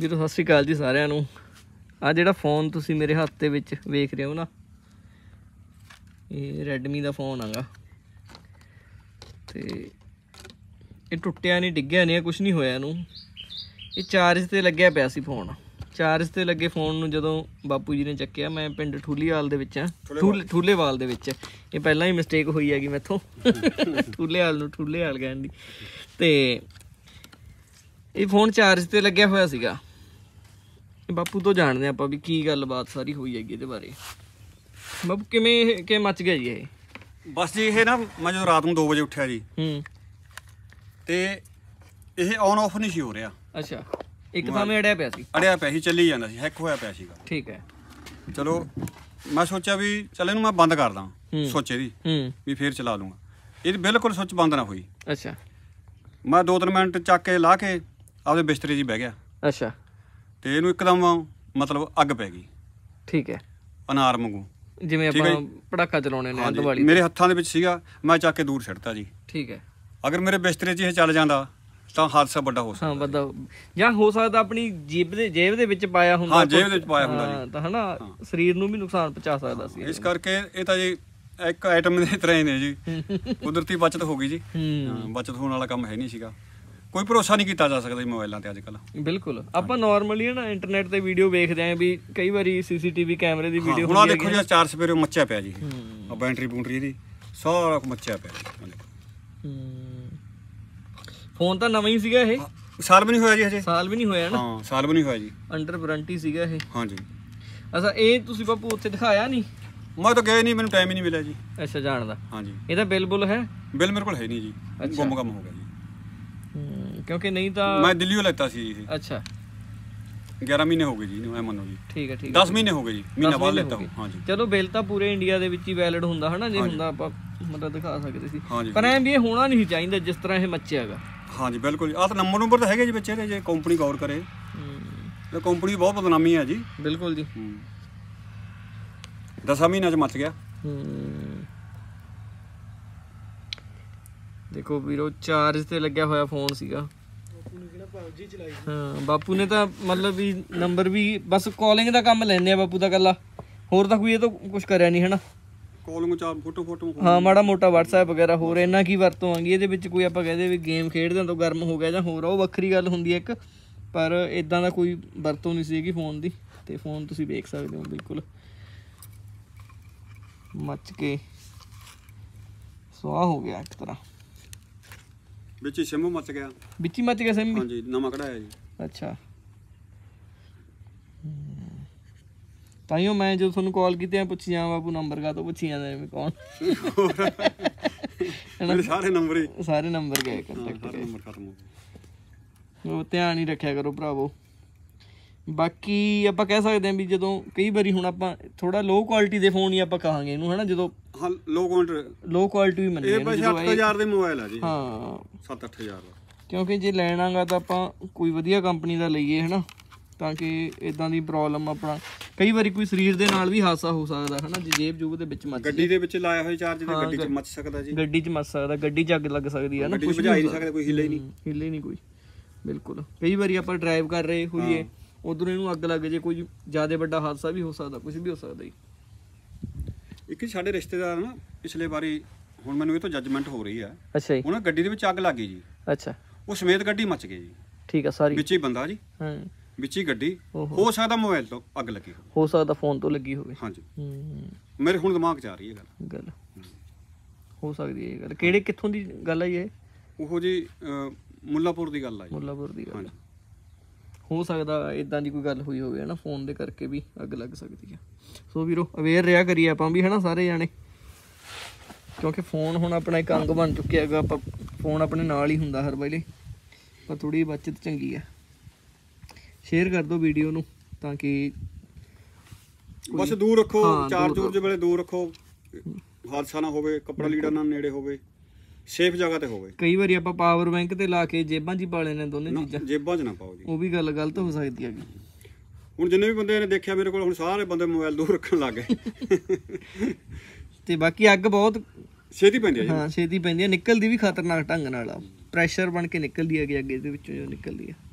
ਵੀਰੋ ਸਤਿ ਸ਼੍ਰੀ ਅਕਾਲ ਜੀ ਸਾਰਿਆਂ ਨੂੰ ਆ ਜਿਹੜਾ ਫੋਨ ਤੁਸੀਂ ਮੇਰੇ ਹੱਥ ਦੇ ਵਿੱਚ ਵੇਖ ਰਹੇ ਹੋ ਨਾ ਇਹ Redmi ਦਾ ਫੋਨ ਆਗਾ ਤੇ ਇਹ ਟੁੱਟਿਆ ਨਹੀਂ ਡਿੱਗਿਆ ਨਹੀਂ ਕੁਝ ਨਹੀਂ ਹੋਇਆ ਇਹਨੂੰ ਇਹ ਚਾਰਜ ਤੇ ਲੱਗਿਆ ਪਿਆ ਸੀ ਫੋਨ ਚਾਰਜ ਤੇ ਲੱਗੇ ਫੋਨ ਨੂੰ ਜਦੋਂ ਬਾਪੂ ਜੀ ਨੇ ਚੱਕਿਆ ਮੈਂ ਪਿੰਡ ਠੂਲੀਵਾਲ ਦੇ ਵਿੱਚ ਆ ਠੂਲੇਵਾਲ ਦੇ ਵਿੱਚ ਇਹ ਪਹਿਲਾਂ ਹੀ ਮਿਸਟੇਕ ਹੋਈ ਹੈਗੀ ਮੈਥੋਂ ਠੂਲੇਵਾਲ ਨੂੰ ਠੂਲੇਵਾਲ ਕਹਿੰਦੀ ਤੇ ਇਹ ਫੋਨ ਚਾਰਜ ਤੇ ਲੱਗਿਆ ਹੋਇਆ ਸੀਗਾ ਬਾਪੂ ਤੋਂ ਜਾਣਦੇ ਆਪਾਂ ਵੀ ਕੀ ਗੱਲਬਾਤ ਸਾਰੀ ਹੋਈ ਹੈਗੀ ਇਹਦੇ ਬਾਰੇ ਬਾਪੂ ਕਿਵੇਂ ਇਹ ਕਿ ਮੱਚ ਗਿਆ ਜੀ ਇਹ ਬਸ ਜੀ ਇਹ ਨਾ ਮੈਂ ਜਦੋਂ ਰਾਤ ਨੂੰ 2 ਵਜੇ ਉੱਠਿਆ ਜੀ ਹੂੰ ਤੇ ਇਹ ਆਨ ਆਫ ਨਹੀਂ ਸੀ ਹੋ ਰਿਹਾ ਅੱਛਾ ਇੱਕ ਥਾਂ ਮੈਂ ਅੜਿਆ ਪਿਆ ਸੀ ਅੜਿਆ ਪਿਆ ਸੀ ਚੱਲੀ ਜਾਂਦਾ ਸੀ ਹੈਕ ਹੋਇਆ ਪਿਆ ਸੀਗਾ ਠੀਕ ਹੈ ਚਲੋ ਮੈਂ ਸੋਚਿਆ ਵੀ ਚੱਲ ਇਹਨੂੰ ਮੈਂ ਬੰਦ ਕਰ ਦਾਂ ਸੋਚੇ ਦੀ ਵੀ ਫੇਰ ਚਲਾ ਲੂੰਗਾ ਇਹ ਬਿਲਕੁਲ ਸੁੱਚ ਬੰਦ ਨਾ ਹੋਈ ਅੱਛਾ ਮੈਂ 2-3 ਮਿੰਟ ਚੱਕ ਕੇ ਲਾ ਕੇ ਆਪਦੇ ਬਿਸਤਰੇ 'ਚ ਬਹਿ ਗਿਆ ਅੱਛਾ ਇਹਨੂੰ ਇੱਕਦਮ ਮਤਲਬ ਅੱਗ ਪੈ ਗਈ ਠੀਕ ਹੈ ਅਨਾਰ ਵਾਂਗੂ ਜਿਵੇਂ ਆਪਾਂ ਪੜਾਕਾ ਚਲਾਉਣੇ ਨੇ ਦੀਵਾਲੀ ਮੇਰੇ ਹੱਥਾਂ ਦੇ ਵਿੱਚ ਸੀਗਾ ਮੈਂ ਚੱਕ ਕੇ ਦੂਰ ਛੱਡਤਾ ਜੀ ਠੀਕ ਹੈ ਅਗਰ ਮੇਰੇ ਬਿਸਤਰੇ 'ਚ ਇਹ ਚੱਲ ਜਾਂਦਾ ਤਾਂ ਹਾਦਸਾ ਵੱਡਾ ਹੋ ਸਕਦਾ ਹਾਂ ਵੱਡਾ ਜਾਂ ਹੋ ਸਕਦਾ ਆਪਣੀ ਜੇਬ ਦੇ ਜੇਬ ਦੇ ਵਿੱਚ ਪਾਇਆ ਹੁੰਦਾ ਹਾਂ ਜੇਬ ਦੇ ਵਿੱਚ ਪਾਇਆ ਹੁੰਦਾ ਜੀ ਤਾਂ ਹਨਾ ਸਰੀਰ ਨੂੰ ਵੀ ਨੁਕਸਾਨ ਪਹੁੰਚਾ ਸਕਦਾ ਸੀ ਇਸ ਕਰਕੇ ਇਹ ਤਾਂ ਜੀ ਇੱਕ ਆਈਟਮ ਦੇ ਤਰ੍ਹਾਂ ਹੀ ਨੇ ਜੀ ਕੁਦਰਤੀ ਬਚਤ ਹੋ ਗਈ ਜੀ ਬਚਤ ਹੋਣ ਵਾਲਾ ਕੰਮ ਹੈ ਨਹੀਂ ਸੀਗਾ ਕੋਈ ਭਰੋਸਾ ਨਹੀਂ ਕੀਤਾ ਜਾ ਸਕਦਾ ਇਹ ਮੋਬਾਈਲਾਂ ਤੇ ਅੱਜ ਕੱਲ ਬਿਲਕੁਲ ਆਪਾਂ ਨਾਰਮਲੀ ਨਾ ਇੰਟਰਨੈਟ ਤੇ ਵੀਡੀਓ ਵੇਖਦੇ ਆਂ ਵੀ ਕਈ ਵਾਰੀ ਸੀਸੀਟੀਵੀ ਕੈਮਰੇ ਦੀ ਵੀਡੀਓ ਹੁਣ ਆ ਦੇਖੋ ਜੀ ਚਾਰ ਸਪੇਰੇ ਮੱਚਿਆ ਪਿਆ ਜੀ ਆ ਬੈਟਰੀ ਬੂਟਰੀ ਇਹਦੀ ਸਾਰਾ ਕੁ ਮੱਚਿਆ ਪਿਆ ਫੋਨ ਤਾਂ ਨਵਾਂ ਹੀ ਸੀਗਾ ਇਹ ਸਾਲ ਵੀ ਨਹੀਂ ਹੋਇਆ ਜੀ ਹਜੇ ਸਾਲ ਵੀ ਨਹੀਂ ਹੋਇਆ ਨਾ ਹਾਂ ਸਾਲ ਵੀ ਨਹੀਂ ਹੋਇਆ ਜੀ ਅੰਡਰ ਵਾਰੰਟੀ ਸੀਗਾ ਇਹ ਹਾਂ ਜੀ ਅੱਛਾ ਇਹ ਤੁਸੀਂ ਬਾਪੂ ਉੱਥੇ ਦਿਖਾਇਆ ਨਹੀਂ ਮੈਂ ਤਾਂ ਗਿਆ ਨਹੀਂ ਮੈਨੂੰ ਟਾਈਮ ਹੀ ਨਹੀਂ ਮਿਲਿਆ ਜੀ ਅੱਛਾ ਜਾਣਦਾ ਹਾਂ ਜੀ ਇਹਦਾ ਬਿੱਲ ਬੁੱਲ ਹੈ ਬਿੱਲ ਮੇਰੇ ਕੋਲ ਹੈ ਨਹੀਂ ਜੀ ਗੁੰਮ ਗਮ ਹੋ ਗਿਆ ਜੀ ਕਿਉਂਕਿ ਨਹੀਂ ਤਾਂ ਮੈਂ ਦਿੱਲੀੋਂ ਲੈਤਾ ਸੀ ਜੀ ਅੱਛਾ 11 ਮਹੀਨੇ ਹੋ ਗਏ ਜੀ ਨੂੰ ਐ ਮੰਨੋ ਜੀ ਠੀਕ ਹੈ ਠੀਕ 10 ਮਹੀਨੇ ਹੋ ਗਏ ਜੀ ਮਹੀਨਾ ਬਾਅਦ ਲੈਤਾ ਹਾਂ ਜੀ ਚਲੋ ਬਿੱਲ ਤਾਂ ਪੂਰੇ ਇੰਡੀਆ ਦੇ ਵਿੱਚ ਹੀ ਵੈਲਿਡ ਹੁੰਦਾ ਹਨਾ ਜੇ ਹੁੰਦਾ ਆਪਾਂ ਮਤਲਬ ਦਿਖਾ ਸਕਦੇ ਸੀ ਪਰ ਐ ਵੀ ਇਹ ਹੋਣਾ ਨਹੀਂ ਚਾਹੀਦਾ ਜਿਸ ਤਰ੍ਹਾਂ ਇਹ ਮੱਚਿਆਗਾ ਹਾਂ ਜੀ ਬਿਲਕੁਲ ਆਹ ਤਾਂ ਨੰਬਰ ਨੰਬਰ ਤਾਂ ਹੈਗੇ ਜੀ ਬੱਚੇ ਦੇ ਜੇ ਕੰਪਨੀ ਗੌਰ ਕਰੇ ਤੇ ਕੰਪਨੀ ਬਹੁਤ ਬਦਨਾਮੀ ਹੈ ਜੀ ਬਿਲਕੁਲ ਜੀ ਦਸਾਂ ਮਹੀਨਾ ਚ ਮੱਚ ਗਿਆ ਦੇਖੋ ਵੀਰੋ ਚਾਰਜ ਤੇ ਲੱਗਿਆ ਹੋਇਆ ਫੋਨ ਸੀਗਾ ਹਾਂ ਬਾਪੂ ਨੇ ਤਾਂ ਮਤਲਬ ਵੀ ਨੰਬਰ ਵੀ ਬਸ ਕਾਲਿੰਗ ਦਾ ਕੰਮ ਲੈਣੇ ਆ ਬਾਪੂ ਦਾ ਕੱਲਾ ਹੋਰ ਤਾਂ ਕੋਈ ਇਹ ਤਾਂ ਕੁਝ ਕਰਿਆ ਨਹੀਂ ਹਨਾ ਕਾਲਿੰਗ ਚ ਫੋਟੋ ਫੋਟੋ ਹਾਂ ਮਾੜਾ ਮੋਟਾ WhatsApp ਵਗੈਰਾ ਹੋਰ ਇਹਨਾਂ ਕੀ ਵਰਤੋਂ ਆਂਗੀ ਇਹਦੇ ਵਿੱਚ ਕੋਈ ਆਪਾਂ ਕਹਦੇ ਵੀ ਗੇਮ ਖੇਡਦੇ ਤੋਂ ਗਰਮ ਹੋ ਗਿਆ ਜਾਂ ਹੋਰ ਉਹ ਵੱਖਰੀ ਗੱਲ ਹੁੰਦੀ ਹੈ ਇੱਕ ਪਰ ਇਦਾਂ ਦਾ ਕੋਈ ਵਰਤੋਂ ਨਹੀਂ ਸੀਗੀ ਫੋਨ ਦੀ ਤੇ ਫੋਨ ਤੁਸੀਂ ਵੇਖ ਸਕਦੇ ਹੋ ਬਿਲਕੁਲ ਮੱਚ ਕੇ ਸਵਾਹ ਹੋ ਗਿਆ ਇੱਕ ਤਰ੍ਹਾਂ ਵਿੱਚ ਸਿਮ ਮੱਚ ਗਿਆ ਵਿੱਚ ਮੱਚ ਗਿਆ ਸਿਮ ਹਾਂਜੀ ਨਵਾਂ ਕਢਾਇਆ ਜੀ ਅੱਛਾ ਤਾਈਓ ਮੈਂ ਜਦੋਂ ਤੁਹਾਨੂੰ ਕਾਲ ਕੀਤੀ ਆ ਪੁੱਛੀ ਜਾਂ ਬਾਪੂ ਨੰਬਰ ਕਾ ਤੋਂ ਪੁੱਛੀ ਜਾਂਦੇ ਨੇ ਕੌਣ ਮੇਰੇ ਸਾਰੇ ਨੰਬਰ ਹੀ ਸਾਰੇ ਨੰਬਰ ਗਏ ਕੰਟੈਕਟ ਸਾਰੇ ਨੰਬਰ ਖਤਮ ਹੋ ਗਏ ਉਹ ਧਿਆਨ ਹੀ ਰੱਖਿਆ ਕਰੋ ਭਰਾਵੋ ਬਾਕੀ ਆਪਾਂ ਕਹਿ ਸਕਦੇ ਹਾਂ ਵੀ ਜਦੋਂ ਕਈ ਵਾਰੀ ਹੁਣ ਆਪਾਂ ਥੋੜਾ ਲੋ ਕੁਆਲਿਟੀ ਦੇ ਫੋਨ ਹੀ ਆਪਾਂ ਕਹਾਂਗੇ ਇਹਨੂੰ ਹਨਾ ਜਦੋਂ ਹਾਂ ਲੋ ਕੁਆਲਿਟੀ ਲੋ ਕੁਆਲਿਟੀ ਵੀ ਮੰਨਦੇ ਇਹ ਬਸ 7000 ਦੇ ਮੋਬਾਈਲ ਆ ਜੀ ਹਾਂ 7-8000 ਦਾ ਕਿਉਂਕਿ ਜੇ ਲੈਣਾਗਾ ਤਾਂ ਆਪਾਂ ਕੋਈ ਵਧੀਆ ਕੰਪਨੀ ਦਾ ਲਈਏ ਹਨਾ ਤਾਂ ਕਿ ਇਦਾਂ ਦੀ ਪ੍ਰੋਬਲਮ ਆਪਣਾ ਕਈ ਵਾਰੀ ਕੋਈ ਸਰੀਰ ਦੇ ਨਾਲ ਵੀ ਹਾਸਾ ਹੋ ਸਕਦਾ ਹਨਾ ਜੇ ਜੇਬ ਜੂਬ ਦੇ ਵਿੱਚ ਮੱਚ ਗੱਡੀ ਦੇ ਵਿੱਚ ਲਾਇਆ ਹੋਇਆ ਚਾਰਜ ਦੇ ਗੱਡੀ 'ਚ ਮੱਚ ਸਕਦਾ ਜੀ ਗੱਡੀ 'ਚ ਮੱਚ ਸਕਦਾ ਗੱਡੀ 'ਚ ਅੱਗ ਲੱਗ ਸਕਦੀ ਹੈ ਨਾ ਕੁਝ ਨਹੀਂ ਸਕਦਾ ਕੋਈ ਹਿੱਲੇ ਨਹੀਂ ਹਿੱਲੇ ਨਹੀਂ ਕੋਈ ਬਿਲਕੁਲ ਕਈ ਵਾਰੀ ਆਪਾਂ ਡਰਾਈਵ ਕਰ ਰਹੇ ਹੋਈਏ ਉਧਰ ਇਹਨੂੰ ਅੱਗ ਲੱਗ ਜੇ ਕੋਈ ਜ਼ਿਆਦਾ ਵੱਡਾ ਹਾਦਸਾ ਵੀ ਹੋ ਸਕਦਾ ਕੁਝ ਵੀ ਹੋ ਸਕਦਾ ਜੀ ਇੱਕ ਸਾਡੇ ਰਿਸ਼ਤੇਦਾਰ ਨਾ ਪਿਛਲੇ ਵਾਰੀ ਹੁਣ ਮੈਨੂੰ ਇਹ ਤੋਂ ਜੱਜਮੈਂਟ ਹੋ ਰਹੀ ਆ ਅੱਛਾ ਜੀ ਉਹਨਾਂ ਗੱਡੀ ਦੇ ਵਿੱਚ ਅੱਗ ਲੱਗੀ ਜੀ ਅੱਛਾ ਉਹ ਸਮੇਤ ਗੱਡੀ ਮੱਚ ਗਈ ਜੀ ਠੀਕ ਆ ਸਾਰੀ ਵਿੱਚ ਹੀ ਬੰਦਾ ਜੀ ਹਾਂ ਵਿੱਚ ਹੀ ਗੱਡੀ ਹੋ ਸਕਦਾ ਮੋਬਾਈਲ ਤੋਂ ਅੱਗ ਲੱਗੀ ਹੋਵੇ ਹੋ ਸਕਦਾ ਫੋਨ ਤੋਂ ਲੱਗੀ ਹੋਵੇ ਹਾਂਜੀ ਮੇਰੇ ਹੁਣ ਦਿਮਾਗ 'ਚ ਆ ਰਹੀ ਹੈ ਗੱਲ ਗੱਲ ਹੋ ਸਕਦੀ ਹੈ ਇਹ ਗੱਲ ਕਿਹੜੇ ਕਿੱਥੋਂ ਦੀ ਗੱਲ ਹੈ ਇਹ ਉਹੋ ਜੀ ਮੁੱਲਾਪੁਰ ਦੀ ਗੱਲ ਆ ਜੀ ਮੁੱਲਾਪੁਰ ਦੀ ਗੱਲ ਹਾਂਜੀ ਹੋ ਸਕਦਾ ਇਦਾਂ ਦੀ ਕੋਈ ਗੱਲ ਹੋਈ ਹੋਵੇ ਹਨਾ ਫੋਨ ਦੇ ਕਰਕੇ ਵੀ ਅੱਗ ਲੱਗ ਸਕਦੀ ਆ ਸੋ ਵੀਰੋ ਅਵੇਅਰ ਰਿਹਾ ਕਰੀਏ ਆਪਾਂ ਵੀ ਹਨਾ ਸਾਰੇ ਜਾਣੇ ਕਿਉਂਕਿ ਫੋਨ ਹੁਣ ਆਪਣਾ ਇੱਕ ਅੰਗ ਬਣ ਚੁੱਕਿਆ ਹੈਗਾ ਆਪਾਂ ਫੋਨ ਆਪਣੇ ਨਾਲ ਹੀ ਹੁੰਦਾ ਹਰ ਵੇਲੇ ਪਰ ਥੋੜੀ ਬਚਤ ਚੰਗੀ ਆ ਸ਼ੇਅਰ ਕਰ ਦਿਓ ਵੀਡੀਓ ਨੂੰ ਤਾਂ ਕਿ ਬਸ ਦੂਰ ਰੱਖੋ ਚਾਰ ਚੁਰਜ ਵੇਲੇ ਦੂਰ ਰੱਖੋ ਹਾਦਸਾ ਨਾ ਹੋਵੇ ਕੱਪੜਾ ਲੀੜਾ ਨਾ ਨੇੜੇ ਹੋਵੇ ਸੇਫ ਜਗ੍ਹਾ ਤੇ ਹੋਵੇ ਕਈ ਵਾਰੀ ਆਪਾਂ ਪਾਵਰ ਬੈਂਕ ਤੇ ਲਾ ਕੇ ਜੇਬਾਂ 'ਚ ਪਾ ਲੈਣੇ ਦੋਨੇ ਚੀਜ਼ਾਂ ਜੇਬਾਂ 'ਚ ਨਾ ਪਾਓ ਜੀ ਉਹ ਵੀ ਗੱਲ ਗਲਤ ਹੋ ਸਕਦੀ ਜੀ ਹੁਣ ਜਿੰਨੇ ਵੀ ਬੰਦੇ ਨੇ ਦੇਖਿਆ ਮੇਰੇ ਕੋਲ ਹੁਣ ਸਾਰੇ ਬੰਦੇ ਮੋਬਾਈਲ ਦੂਰ ਰੱਖਣ ਲੱਗ ਗਏ ਤੇ ਬਾਕੀ ਅੱਗ ਬਹੁਤ ਛੇਤੀ ਪੈਂਦੀ ਹੈ ਜੀ ਹਾਂ ਛੇਤੀ ਪੈਂਦੀ ਹੈ ਨਿਕਲਦੀ ਵੀ ਖਤਰਨਾਕ ਢੰਗ ਨਾਲ ਆ ਪ੍ਰੈਸ਼ਰ ਬਣ ਕੇ ਨਿਕਲਦੀ ਹੈ ਅੱਗੇ ਦੇ ਵਿੱਚੋਂ ਜੋ ਨਿਕਲਦੀ ਹੈ